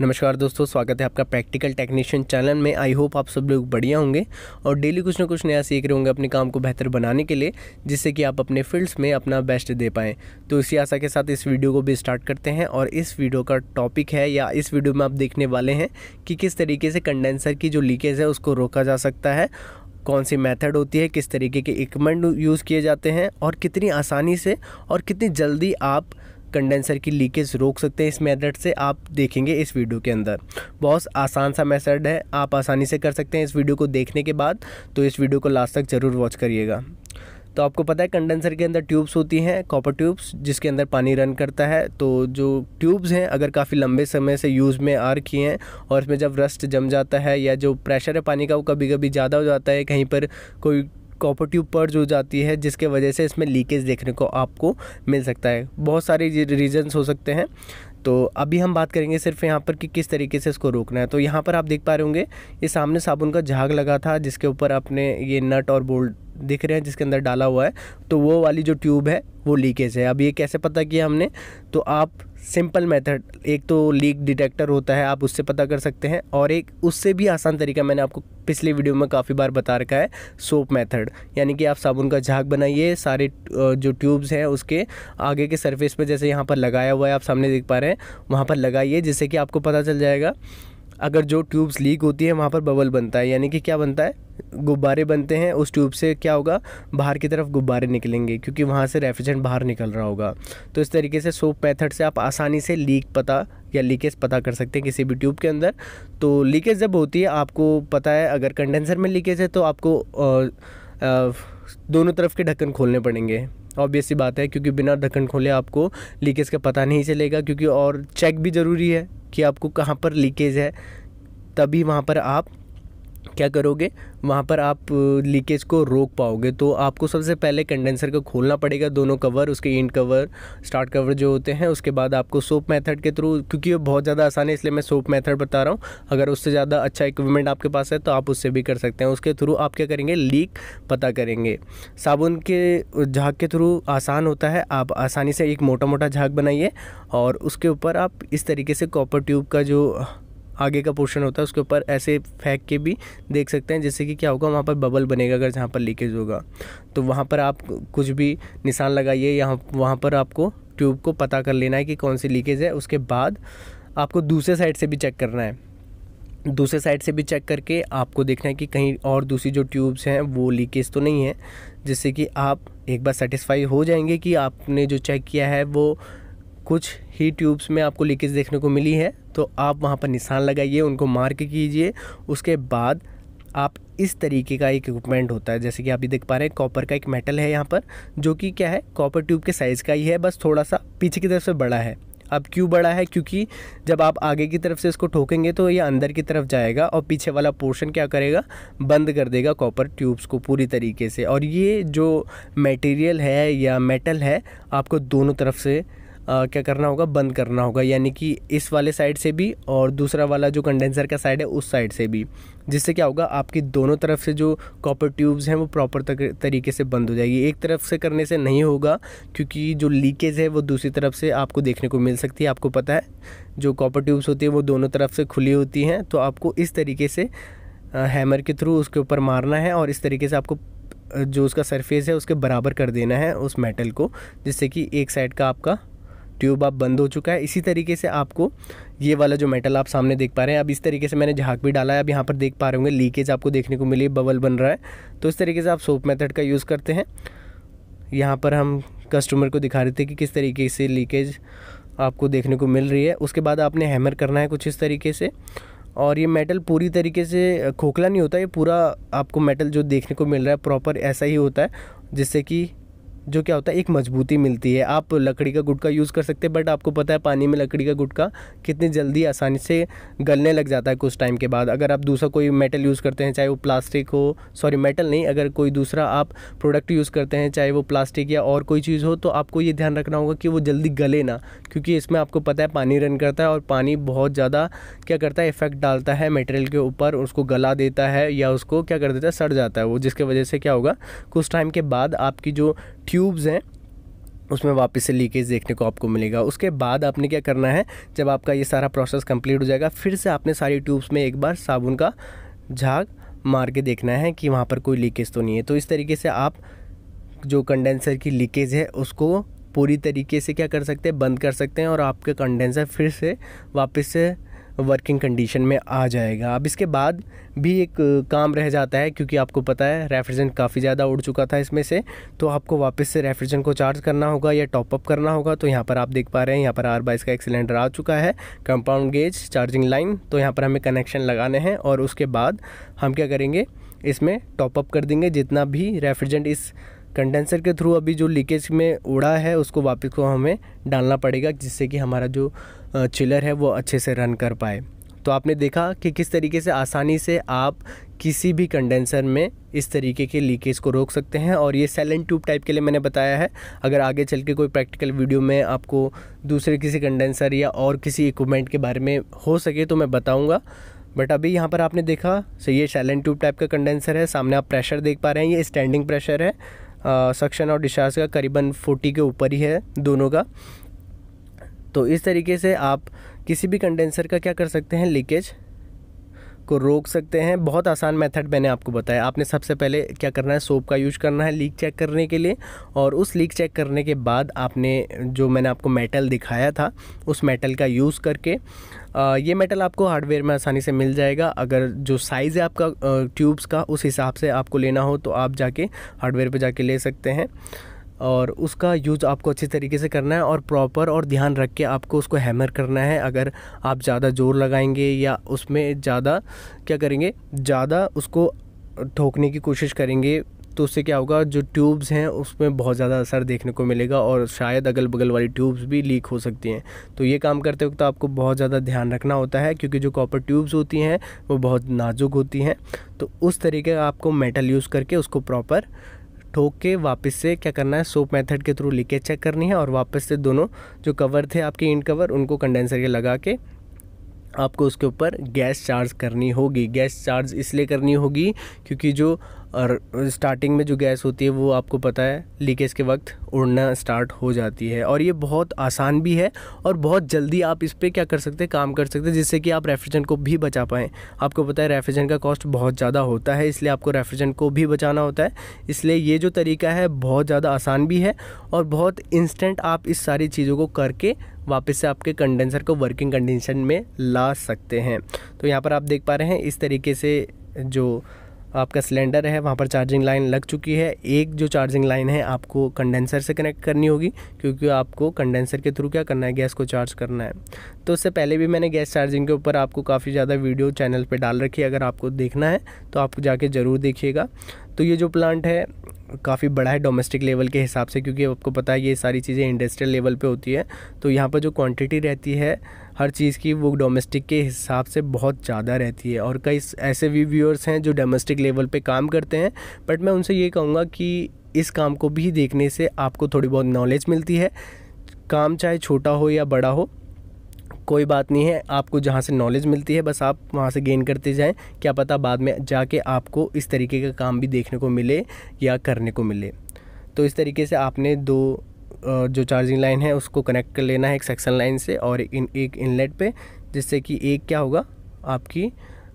नमस्कार दोस्तों स्वागत है आपका प्रैक्टिकल टेक्नीशियन चैनल में आई होप आप सब लोग बढ़िया होंगे और डेली कुछ ना कुछ नया सीख रहे होंगे अपने काम को बेहतर बनाने के लिए जिससे कि आप अपने फील्ड्स में अपना बेस्ट दे पाएँ तो इसी आशा के साथ इस वीडियो को भी स्टार्ट करते हैं और इस वीडियो का टॉपिक है या इस वीडियो में आप देखने वाले हैं कि किस तरीके से कंडेंसर की जो लीकेज है उसको रोका जा सकता है कौन सी मेथड होती है किस तरीके के इक्विपमेंट यूज़ किए जाते हैं और कितनी आसानी से और कितनी जल्दी आप कंडेंसर की लीकेज रोक सकते हैं इस मेथड से आप देखेंगे इस वीडियो के अंदर बहुत आसान सा मेथड है आप आसानी से कर सकते हैं इस वीडियो को देखने के बाद तो इस वीडियो को लास्ट तक ज़रूर वॉच करिएगा तो आपको पता है कंडेंसर के अंदर ट्यूब्स होती हैं कॉपर ट्यूब्स जिसके अंदर पानी रन करता है तो जो ट्यूब्स हैं अगर काफ़ी लंबे समय से यूज़ में आ रखी हैं और इसमें जब रस्ट जम जाता है या जो प्रेशर है पानी का वो कभी कभी ज़्यादा हो जाता है कहीं पर कोई कॉपर ट्यूब पर्ज हो जाती है जिसके वजह से इसमें लीकेज देखने को आपको मिल सकता है बहुत सारे रीजंस हो सकते हैं तो अभी हम बात करेंगे सिर्फ यहाँ पर कि किस तरीके से इसको रोकना है तो यहाँ पर आप देख पा रहे होंगे ये सामने साबुन का झाग लगा था जिसके ऊपर आपने ये नट और बोल्ट दिख रहे हैं जिसके अंदर डाला हुआ है तो वो वाली जो ट्यूब है वो लीकेज है अब ये कैसे पता किया हमने तो आप सिंपल मेथड एक तो लीक डिटेक्टर होता है आप उससे पता कर सकते हैं और एक उससे भी आसान तरीका मैंने आपको पिछले वीडियो में काफ़ी बार बता रखा है सोप मेथड यानी कि आप साबुन का झाग बनाइए सारे जो ट्यूब्स हैं उसके आगे के सरफेस पर जैसे यहाँ पर लगाया हुआ है आप सामने देख पा रहे हैं वहाँ पर लगाइए जिससे कि आपको पता चल जाएगा अगर जो ट्यूब्स लीक होती है वहाँ पर बबल बनता है यानी कि क्या बनता है गुब्बारे बनते हैं उस ट्यूब से क्या होगा बाहर की तरफ गुब्बारे निकलेंगे क्योंकि वहाँ से रेफ्रिजरेंट बाहर निकल रहा होगा तो इस तरीके से सोप मेथड से आप आसानी से लीक पता या लीकेज पता कर सकते हैं किसी भी ट्यूब के अंदर तो लीकेज जब होती है आपको पता है अगर कंडेंसर में लीकेज है तो आपको आ, आ, दोनों तरफ के ढक्कन खोलने पड़ेंगे ऑब्वियस सी बात है क्योंकि बिना ढक्कन खोले आपको लीकेज का पता नहीं चलेगा क्योंकि और चेक भी ज़रूरी है कि आपको कहाँ पर लीकेज है तभी वहाँ पर आप क्या करोगे वहाँ पर आप लीकेज को रोक पाओगे तो आपको सबसे पहले कंडेंसर को खोलना पड़ेगा दोनों कवर उसके इंड कवर स्टार्ट कवर जो होते हैं उसके बाद आपको सोप मेथड के थ्रू क्योंकि ये बहुत ज़्यादा आसान है इसलिए मैं सोप मेथड बता रहा हूँ अगर उससे ज़्यादा अच्छा इक्विपमेंट आपके पास है तो आप उससे भी कर सकते हैं उसके थ्रू आप क्या करेंगे लीक पता करेंगे साबुन के झाग के थ्रू आसान होता है आप आसानी से एक मोटा मोटा झाग बनाइए और उसके ऊपर आप इस तरीके से कॉपर ट्यूब का जो आगे का पोर्शन होता है उसके ऊपर ऐसे फेंक के भी देख सकते हैं जैसे कि क्या होगा वहाँ पर बबल बनेगा अगर जहाँ पर लीकेज होगा तो वहाँ पर आप कुछ भी निशान लगाइए यहाँ वहाँ पर आपको ट्यूब को पता कर लेना है कि कौन सी लीकेज है उसके बाद आपको दूसरे साइड से भी चेक करना है दूसरे साइड से भी चेक करके आपको देखना है कि कहीं और दूसरी जो ट्यूब्स हैं वो लीकेज तो नहीं है जिससे कि आप एक बार सेटिस्फाई हो जाएंगे कि आपने जो चेक किया है वो कुछ ही ट्यूब्स में आपको लीकेज देखने को मिली है तो आप वहाँ पर निशान लगाइए उनको मार्क कीजिए उसके बाद आप इस तरीके का एक इक्विपमेंट होता है जैसे कि आप ये देख पा रहे हैं कॉपर का एक मेटल है यहाँ पर जो कि क्या है कॉपर ट्यूब के साइज़ का ही है बस थोड़ा सा पीछे की तरफ से बड़ा है अब क्यों बड़ा है क्योंकि जब आप आगे की तरफ से इसको ठोकेंगे तो ये अंदर की तरफ जाएगा और पीछे वाला पोर्शन क्या करेगा बंद कर देगा कॉपर ट्यूब्स को पूरी तरीके से और ये जो मटेरियल है या मेटल है आपको दोनों तरफ से आ, क्या करना होगा बंद करना होगा यानी कि इस वाले साइड से भी और दूसरा वाला जो कंडेंसर का साइड है उस साइड से भी जिससे क्या होगा आपकी दोनों तरफ से जो कॉपर ट्यूब्स हैं वो प्रॉपर तरीके से बंद हो जाएगी एक तरफ से करने से नहीं होगा क्योंकि जो लीकेज है वो दूसरी तरफ से आपको देखने को मिल सकती है आपको पता है जो कॉपर ट्यूब्स होती है वो दोनों तरफ से खुली होती हैं तो आपको इस तरीके से हैमर के थ्रू उसके ऊपर मारना है और इस तरीके से आपको जो उसका सरफेस है उसके बराबर कर देना है उस मेटल को जिससे कि एक साइड का आपका ट्यूब अब बंद हो चुका है इसी तरीके से आपको ये वाला जो मेटल आप सामने देख पा रहे हैं अब इस तरीके से मैंने झाक भी डाला है अब यहाँ पर देख पा रहे होंगे लीकेज आपको देखने को मिली बबल बन रहा है तो इस तरीके से आप सोप मेथड का यूज़ करते हैं यहाँ पर हम कस्टमर को दिखा रहे थे कि किस तरीके से लीकेज आपको देखने को मिल रही है उसके बाद आपने हैमर करना है कुछ इस तरीके से और ये मेटल पूरी तरीके से खोखला नहीं होता ये पूरा आपको मेटल जो देखने को मिल रहा है प्रॉपर ऐसा ही होता है जिससे कि जो क्या होता है एक मजबूती मिलती है आप लकड़ी का गुटका यूज़ कर सकते हैं बट आपको पता है पानी में लकड़ी का गुटका कितनी जल्दी आसानी से गलने लग जाता है कुछ टाइम के बाद अगर आप दूसरा कोई मेटल यूज़ करते हैं चाहे वो प्लास्टिक हो सॉरी मेटल नहीं अगर कोई दूसरा आप प्रोडक्ट यूज़ करते हैं चाहे वो प्लास्टिक या और कोई चीज़ हो तो आपको ये ध्यान रखना होगा कि वो जल्दी गले ना क्योंकि इसमें आपको पता है पानी रन करता है और पानी बहुत ज़्यादा क्या करता है इफ़ेक्ट डालता है मटेरियल के ऊपर उसको गला देता है या उसको क्या कर देता है सड़ जाता है वो जिसके वजह से क्या होगा कुछ टाइम के बाद आपकी जो ट्यूब्स हैं उसमें वापस से लीकेज देखने को आपको मिलेगा उसके बाद आपने क्या करना है जब आपका ये सारा प्रोसेस कंप्लीट हो जाएगा फिर से आपने सारी ट्यूब्स में एक बार साबुन का झाग मार के देखना है कि वहाँ पर कोई लीकेज तो नहीं है तो इस तरीके से आप जो कंडेंसर की लीकेज है उसको पूरी तरीके से क्या कर सकते हैं बंद कर सकते हैं और आपके कंडेंसर फिर से वापस से वर्किंग कंडीशन में आ जाएगा अब इसके बाद भी एक काम रह जाता है क्योंकि आपको पता है रेफ्रिजरेंट काफ़ी ज़्यादा उड़ चुका था इसमें से तो आपको वापस से रेफ्रिजरेंट को चार्ज करना होगा या टॉपअप करना होगा तो यहाँ पर आप देख पा रहे हैं यहाँ पर आर बाईस का एक सिलेंडर आ चुका है कंपाउंड गेज चार्जिंग लाइन तो यहाँ पर हमें कनेक्शन लगाने हैं और उसके बाद हम क्या करेंगे इसमें टॉपअप कर देंगे जितना भी रेफ्रिजरेंट इस कंडेंसर के थ्रू अभी जो लीकेज में उड़ा है उसको वापस को हमें डालना पड़ेगा जिससे कि हमारा जो चिलर है वो अच्छे से रन कर पाए तो आपने देखा कि किस तरीके से आसानी से आप किसी भी कंडेंसर में इस तरीके के लीकेज को रोक सकते हैं और ये सैलेंट ट्यूब टाइप के लिए मैंने बताया है अगर आगे चल के कोई प्रैक्टिकल वीडियो में आपको दूसरे किसी कंडेंसर या और किसी इक्वमेंट के बारे में हो सके तो मैं बताऊँगा बट अभी यहाँ पर आपने देखा सो ये सैलेंट ट्यूब टाइप का कंडेंसर है सामने आप प्रेशर देख पा रहे हैं ये स्टैंडिंग प्रेशर है सक्शन और डिस्चार्ज का करीबन फोर्टी के ऊपर ही है दोनों का तो इस तरीके से आप किसी भी कंडेंसर का क्या कर सकते हैं लीकेज को रोक सकते हैं बहुत आसान मेथड मैंने आपको बताया आपने सबसे पहले क्या करना है सोप का यूज़ करना है लीक चेक करने के लिए और उस लीक चेक करने के बाद आपने जो मैंने आपको मेटल दिखाया था उस मेटल का यूज़ करके आ, ये मेटल आपको हार्डवेयर में आसानी से मिल जाएगा अगर जो साइज़ है आपका ट्यूब्स का उस हिसाब से आपको लेना हो तो आप जाके हार्डवेयर पर जाके ले सकते हैं और उसका यूज़ आपको अच्छे तरीके से करना है और प्रॉपर और ध्यान रख के आपको उसको हैमर करना है अगर आप ज़्यादा ज़ोर लगाएंगे या उसमें ज़्यादा क्या करेंगे ज़्यादा उसको ठोकने की कोशिश करेंगे तो उससे क्या होगा जो ट्यूब्स हैं उसमें बहुत ज़्यादा असर देखने को मिलेगा और शायद अगल बगल वाली ट्यूब्स भी लीक हो सकती हैं तो ये काम करते वक्त आपको बहुत ज़्यादा ध्यान रखना होता है क्योंकि जो कॉपर ट्यूब्स होती हैं वो बहुत नाजुक होती हैं तो उस तरीके का आपको मेटल यूज़ करके उसको प्रॉपर ठोक के वापस से क्या करना है सोप मेथड के थ्रू लीकेज चेक करनी है और वापस से दोनों जो कवर थे आपके इंड कवर उनको कंडेंसर के लगा के आपको उसके ऊपर गैस चार्ज करनी होगी गैस चार्ज इसलिए करनी होगी क्योंकि जो और स्टार्टिंग में जो गैस होती है वो आपको पता है लीकेज के वक्त उड़ना स्टार्ट हो जाती है और ये बहुत आसान भी है और बहुत जल्दी आप इस पर क्या कर सकते हैं काम कर सकते हैं जिससे कि आप रेफ्रिजरेंट को भी बचा पाएँ आपको पता है रेफ्रिजरेंट का कॉस्ट बहुत ज़्यादा होता है इसलिए आपको रेफ्रिजरेंट को भी बचाना होता है इसलिए ये जो तरीका है बहुत ज़्यादा आसान भी है और बहुत इंस्टेंट आप इस सारी चीज़ों को करके वापस से आपके कंडेंसर को वर्किंग कंडीशन में ला सकते हैं तो यहाँ पर आप देख पा रहे हैं इस तरीके से जो आपका सिलेंडर है वहाँ पर चार्जिंग लाइन लग चुकी है एक जो चार्जिंग लाइन है आपको कंडेंसर से कनेक्ट करनी होगी क्योंकि आपको कंडेंसर के थ्रू क्या करना है गैस को चार्ज करना है तो उससे पहले भी मैंने गैस चार्जिंग के ऊपर आपको काफ़ी ज़्यादा वीडियो चैनल पर डाल रखी है अगर आपको देखना है तो आप जाके ज़रूर देखिएगा तो ये जो प्लांट है काफ़ी बड़ा है डोमेस्टिक लेवल के हिसाब से क्योंकि आपको पता है ये सारी चीज़ें इंडस्ट्रियल लेवल पे होती है तो यहाँ पर जो क्वांटिटी रहती है हर चीज़ की वो डोमेस्टिक के हिसाब से बहुत ज़्यादा रहती है और कई ऐसे भी व्यूअर्स हैं जो डोमेस्टिक लेवल पे काम करते हैं बट मैं उनसे ये कहूँगा कि इस काम को भी देखने से आपको थोड़ी बहुत नॉलेज मिलती है काम चाहे छोटा हो या बड़ा हो कोई बात नहीं है आपको जहाँ से नॉलेज मिलती है बस आप वहाँ से गेन करते जाएँ क्या पता बाद में जाके आपको इस तरीके का काम भी देखने को मिले या करने को मिले तो इस तरीके से आपने दो जो चार्जिंग लाइन है उसको कनेक्ट कर लेना है एक सेक्शन लाइन से और इन एक इनलेट पे जिससे कि एक क्या होगा आपकी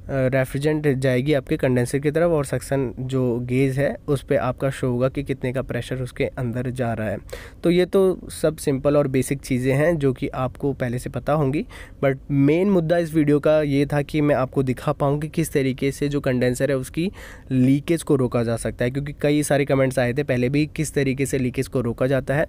रेफ्रिजेंट जाएगी आपके कंडेंसर की तरफ और सक्सन जो गेज है उस पर आपका शो होगा कि कितने का प्रेशर उसके अंदर जा रहा है तो ये तो सब सिंपल और बेसिक चीज़ें हैं जो कि आपको पहले से पता होंगी बट मेन मुद्दा इस वीडियो का ये था कि मैं आपको दिखा पाऊँ कि किस तरीके से जो कंडेंसर है उसकी लीकेज को रोका जा सकता है क्योंकि कई सारे कमेंट्स आए थे पहले भी किस तरीके से लीकेज को रोका जाता है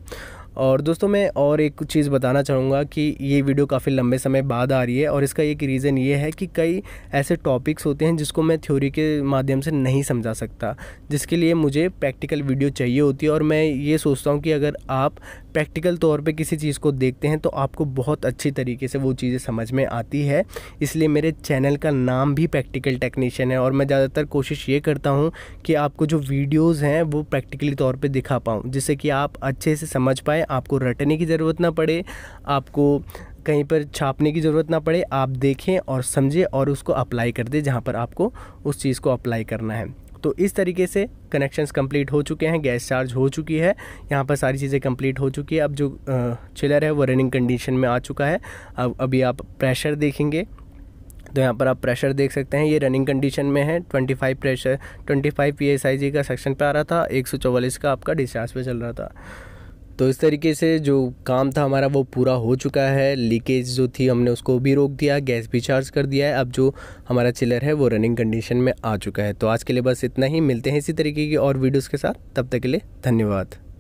और दोस्तों मैं और एक चीज़ बताना चाहूँगा कि ये वीडियो काफ़ी लंबे समय बाद आ रही है और इसका एक रीज़न ये है कि कई ऐसे टॉपिक्स होते हैं जिसको मैं थ्योरी के माध्यम से नहीं समझा सकता जिसके लिए मुझे प्रैक्टिकल वीडियो चाहिए होती है और मैं ये सोचता हूँ कि अगर आप प्रैक्टिकल तौर पे किसी चीज़ को देखते हैं तो आपको बहुत अच्छी तरीके से वो चीज़ें समझ में आती है इसलिए मेरे चैनल का नाम भी प्रैक्टिकल टेक्नीशियन है और मैं ज़्यादातर कोशिश ये करता हूँ कि आपको जो वीडियोज़ हैं वो प्रैक्टिकली तौर पर दिखा पाऊँ जिससे कि आप अच्छे से समझ पाएँ आपको रटने की ज़रूरत ना पड़े आपको कहीं पर छापने की ज़रूरत ना पड़े आप देखें और समझें और उसको अप्लाई कर दें जहाँ पर आपको उस चीज़ को अप्लाई करना है तो इस तरीके से कनेक्शंस कंप्लीट हो चुके हैं गैस चार्ज हो चुकी है यहाँ पर सारी चीज़ें कंप्लीट हो चुकी है अब जो चिलर है वो रनिंग कंडीशन में आ चुका है अब अभी आप प्रेशर देखेंगे तो यहाँ पर आप प्रेशर देख सकते हैं ये रनिंग कंडीशन में है 25 प्रेशर 25 पी का सेक्शन पे आ रहा था एक का आपका डिस्चार्ज पे चल रहा था तो इस तरीके से जो काम था हमारा वो पूरा हो चुका है लीकेज जो थी हमने उसको भी रोक दिया गैस भी चार्ज कर दिया है अब जो हमारा चिलर है वो रनिंग कंडीशन में आ चुका है तो आज के लिए बस इतना ही मिलते हैं इसी तरीके की और वीडियोज़ के साथ तब तक के लिए धन्यवाद